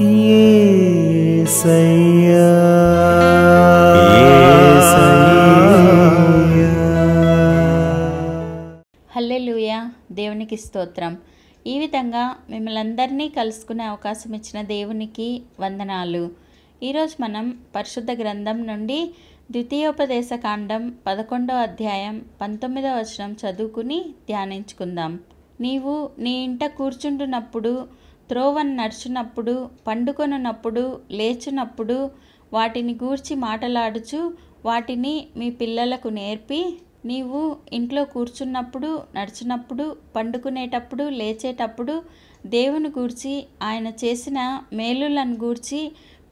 హల్లెలూయ దేవునికి స్తోత్రం ఈ విధంగా మిమ్మల్ని అందరినీ కలుసుకునే అవకాశం ఇచ్చిన దేవునికి వందనాలు ఈరోజు మనం పరిశుద్ధ గ్రంథం నుండి ద్వితీయోపదేశ కాండం పదకొండో అధ్యాయం పంతొమ్మిదో వచనం చదువుకుని ధ్యానించుకుందాం నీవు నీ ఇంట కూర్చుంటున్నప్పుడు త్రోవన్ నడుచునప్పుడు పండుకొనున్నప్పుడు లేచినప్పుడు వాటిని గూర్చి మాటలాడుచు వాటిని మీ పిల్లలకు నేర్పి నీవు ఇంట్లో కూర్చున్నప్పుడు నడిచినప్పుడు పండుకునేటప్పుడు లేచేటప్పుడు దేవుని గూర్చి ఆయన చేసిన మేలులను గూర్చి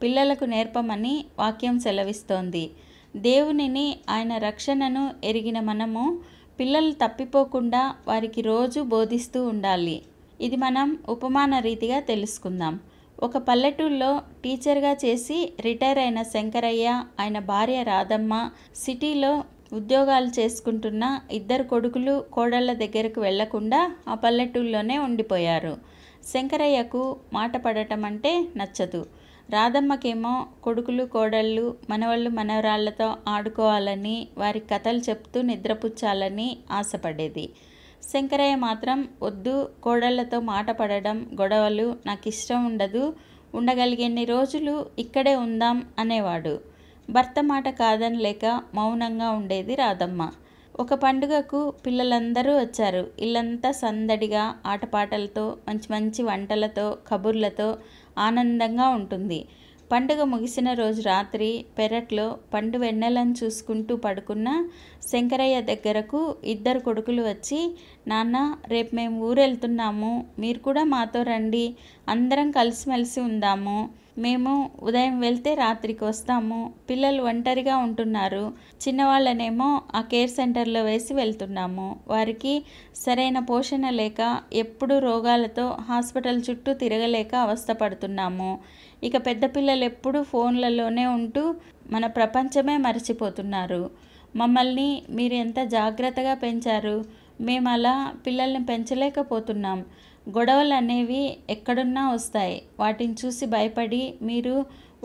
పిల్లలకు నేర్పమని వాక్యం సెలవిస్తోంది దేవునిని ఆయన రక్షణను ఎరిగిన మనము పిల్లలు తప్పిపోకుండా వారికి రోజు బోధిస్తూ ఉండాలి ఇది మనం ఉపమాన రీతిగా తెలుసుకుందాం ఒక పల్లెటూరులో టీచర్గా చేసి రిటైర్ అయిన శంకరయ్య ఆయన భార్య రాధమ్మ సిటీలో ఉద్యోగాలు చేసుకుంటున్న ఇద్దరు కొడుకులు కోడళ్ళ దగ్గరకు వెళ్లకుండా ఆ పల్లెటూరులోనే ఉండిపోయారు శంకరయ్యకు మాట పడటం అంటే నచ్చదు రాధమ్మకేమో కొడుకులు కోడళ్ళు మనవళ్ళు మనవరాళ్లతో ఆడుకోవాలని వారి కథలు చెప్తూ నిద్రపుచ్చాలని ఆశపడేది శంకరయ్య మాత్రం వద్దు కోడళ్లతో మాట పడడం గొడవలు నాకు ఇష్టం ఉండదు ఉండగలిగేన్ని రోజులు ఇక్కడే ఉందాం అనేవాడు భర్త మాట కాదని లేక మౌనంగా ఉండేది రాదమ్మ ఒక పండుగకు పిల్లలందరూ వచ్చారు ఇల్లంతా సందడిగా ఆటపాటలతో మంచి మంచి వంటలతో కబుర్లతో ఆనందంగా ఉంటుంది పండుగ ముగిసిన రోజు రాత్రి పెరట్లో పండు వెన్నెలను చూసుకుంటూ పడుకున్న శంకరయ్య దగ్గరకు ఇద్దరు కొడుకులు వచ్చి నాన్న రేపు మేము ఊరెళ్తున్నాము మీరు కూడా మాతో రండి అందరం కలిసిమెలిసి ఉందాము మేము ఉదయం వెళ్తే రాత్రికి వస్తాము పిల్లలు ఒంటరిగా ఉంటున్నారు చిన్నవాళ్ళనేమో ఆ కేర్ సెంటర్లో వేసి వెళ్తున్నాము వారికి సరైన పోషణ లేక ఎప్పుడు రోగాలతో హాస్పిటల్ చుట్టూ తిరగలేక అవస్థపడుతున్నాము ఇక పెద్ద పిల్లలు ఎప్పుడు ఫోన్లలోనే ఉంటూ మన ప్రపంచమే మర్చిపోతున్నారు మమ్మల్ని మీరు ఎంత జాగ్రత్తగా పెంచారు మేము అలా పిల్లల్ని పెంచలేకపోతున్నాం గొడవలు అనేవి ఎక్కడున్నా వస్తాయి వాటిని చూసి భయపడి మీరు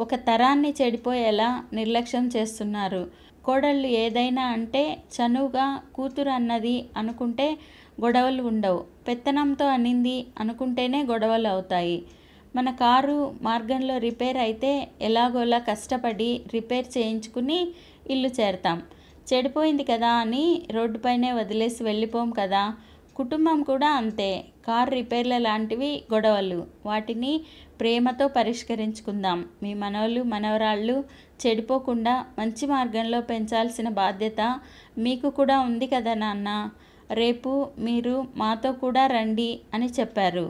ఒక తరాన్ని చెడిపోయేలా నిర్లక్ష్యం చేస్తున్నారు కోడళ్ళు ఏదైనా అంటే చనువుగా కూతురు అన్నది అనుకుంటే గొడవలు ఉండవు పెత్తనంతో అనింది అనుకుంటేనే గొడవలు అవుతాయి మన కారు మార్గంలో రిపేర్ అయితే ఎలాగోలా కష్టపడి రిపేర్ చేయించుకుని ఇల్లు చేరతాం చెడిపోయింది కదా అని రోడ్డుపైనే వదిలేసి వెళ్ళిపోం కదా కుటుంబం కూడా అంతే కార్ రిపేర్ల లాంటివి గొడవలు వాటిని ప్రేమతో పరిష్కరించుకుందాం మీ మనవలు మనవరాళ్ళు చెడిపోకుండా మంచి మార్గంలో పెంచాల్సిన బాధ్యత మీకు కూడా ఉంది కదా నాన్న రేపు మీరు మాతో కూడా రండి అని చెప్పారు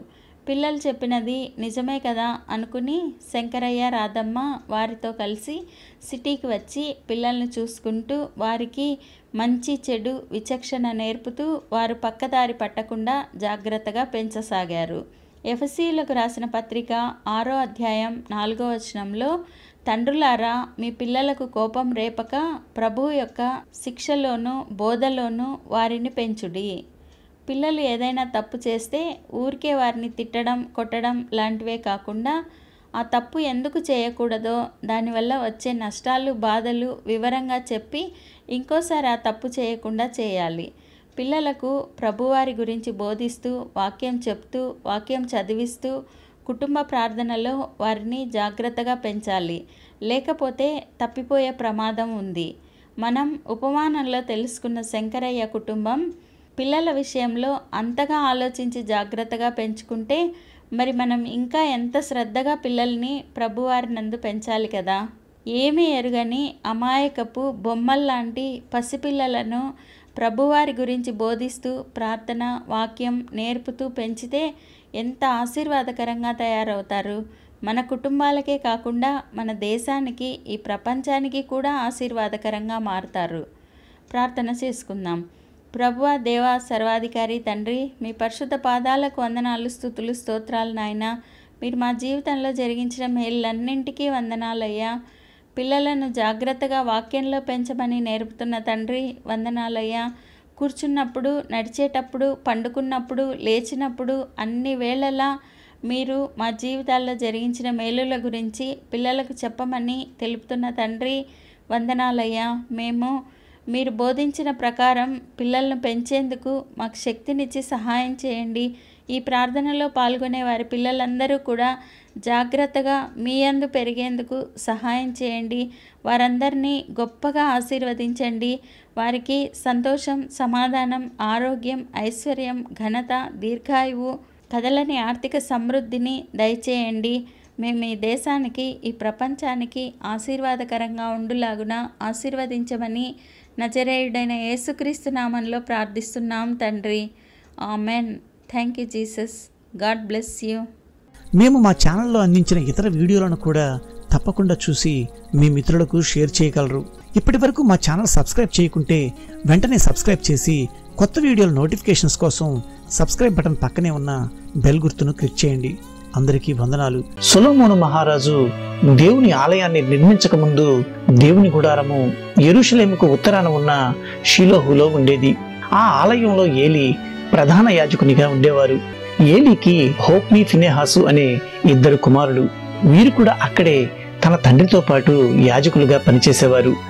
పిల్లలు చెప్పినది నిజమే కదా అనుకుని శంకరయ్య రాధమ్మ వారితో కలిసి సిటీకి వచ్చి పిల్లల్ని చూసుకుంటూ వారికి మంచి చెడు విచక్షణ నేర్పుతూ వారు పక్కదారి పట్టకుండా జాగ్రత్తగా పెంచసాగారు ఎఫ్సీలకు రాసిన పత్రిక ఆరో అధ్యాయం నాలుగో వచనంలో తండ్రులారా మీ పిల్లలకు కోపం రేపక ప్రభు యొక్క శిక్షలోనూ బోధలోనూ వారిని పెంచుడి పిల్లలు ఏదైనా తప్పు చేస్తే ఊరికే వారిని తిట్టడం కొట్టడం లాంటివే కాకుండా ఆ తప్పు ఎందుకు చేయకూడదో దానివల్ల వచ్చే నష్టాలు బాధలు వివరంగా చెప్పి ఇంకోసారి ఆ తప్పు చేయకుండా చేయాలి పిల్లలకు ప్రభువారి గురించి బోధిస్తూ వాక్యం చెప్తూ వాక్యం చదివిస్తూ కుటుంబ ప్రార్థనలో వారిని జాగ్రత్తగా పెంచాలి లేకపోతే తప్పిపోయే ప్రమాదం ఉంది మనం ఉపమానంలో తెలుసుకున్న శంకరయ్య కుటుంబం పిల్లల విషయంలో అంతగా ఆలోచించి జాగ్రత్తగా పెంచుకుంటే మరి మనం ఇంకా ఎంత శ్రద్ధగా పిల్లల్ని ప్రభువారి నందు పెంచాలి కదా ఏమీ ఎరుగని అమాయకపు బొమ్మల్లాంటి పసిపిల్లలను ప్రభువారి గురించి బోధిస్తూ ప్రార్థన వాక్యం నేర్పుతూ పెంచితే ఎంత ఆశీర్వాదకరంగా తయారవుతారు మన కుటుంబాలకే కాకుండా మన దేశానికి ఈ ప్రపంచానికి కూడా ఆశీర్వాదకరంగా మారుతారు ప్రార్థన చేసుకుందాం ప్రభువ దేవ సర్వాధికారి తండ్రి మీ పరిశుద్ధ పాదాలకు వందనాలు స్థుతులు స్తోత్రాలు నాయన మీరు మా జీవితంలో జరిగించిన మేళ్ళన్నింటికీ వందనాలయ్యా పిల్లలను జాగ్రత్తగా వాక్యంలో పెంచమని నేర్పుతున్న తండ్రి వందనాలయ్యా కూర్చున్నప్పుడు నడిచేటప్పుడు పండుకున్నప్పుడు లేచినప్పుడు అన్ని వేళలా మీరు మా జీవితాల్లో జరిగించిన మేలుల గురించి పిల్లలకు చెప్పమని తెలుపుతున్న తండ్రి వందనాలయ్యా మేము మీరు బోధించిన ప్రకారం పిల్లలను పెంచేందుకు మాకు శక్తినిచ్చి సహాయం చేయండి ఈ ప్రార్థనలో పాల్గొనే వారి పిల్లలందరూ కూడా జాగ్రత్తగా మీ అందు పెరిగేందుకు సహాయం చేయండి వారందరినీ గొప్పగా ఆశీర్వదించండి వారికి సంతోషం సమాధానం ఆరోగ్యం ఐశ్వర్యం ఘనత దీర్ఘాయువు కదలని ఆర్థిక సమృద్ధిని దయచేయండి మేము ఈ దేశానికి ఈ ప్రపంచానికి ఆశీర్వాదకరంగా ఉండులాగున ఆశీర్వదించమని నజరేయుడైన యేసుక్రీస్తు నామంలో ప్రార్థిస్తున్నాం తండ్రి amen thank you Jesus God bless you మేము మా ఛానల్లో అందించిన ఇతర వీడియోలను కూడా తప్పకుండా చూసి మీ మిత్రులకు షేర్ చేయగలరు ఇప్పటి వరకు మా ఛానల్ సబ్స్క్రైబ్ చేయకుంటే వెంటనే సబ్స్క్రైబ్ చేసి కొత్త వీడియోల నోటిఫికేషన్స్ కోసం సబ్స్క్రైబ్ బటన్ పక్కనే ఉన్న బెల్ గుర్తును క్లిక్ చేయండి అందరికీ వందనాలు సులమోను మహారాజు దేవుని ఆలయాన్ని నిర్మించక ముందు దేవుని గుడారము ఎరుషలేముకు ఉత్తరాన ఉన్న షిలోహులో ఉండేది ఆ ఆలయంలో ఏలి ప్రధాన యాజకునిగా ఉండేవారు ఏలికి హోప్ని ఫినేహాసు అనే ఇద్దరు కుమారులు వీరు కూడా అక్కడే తన తండ్రితో పాటు యాజకులుగా పనిచేసేవారు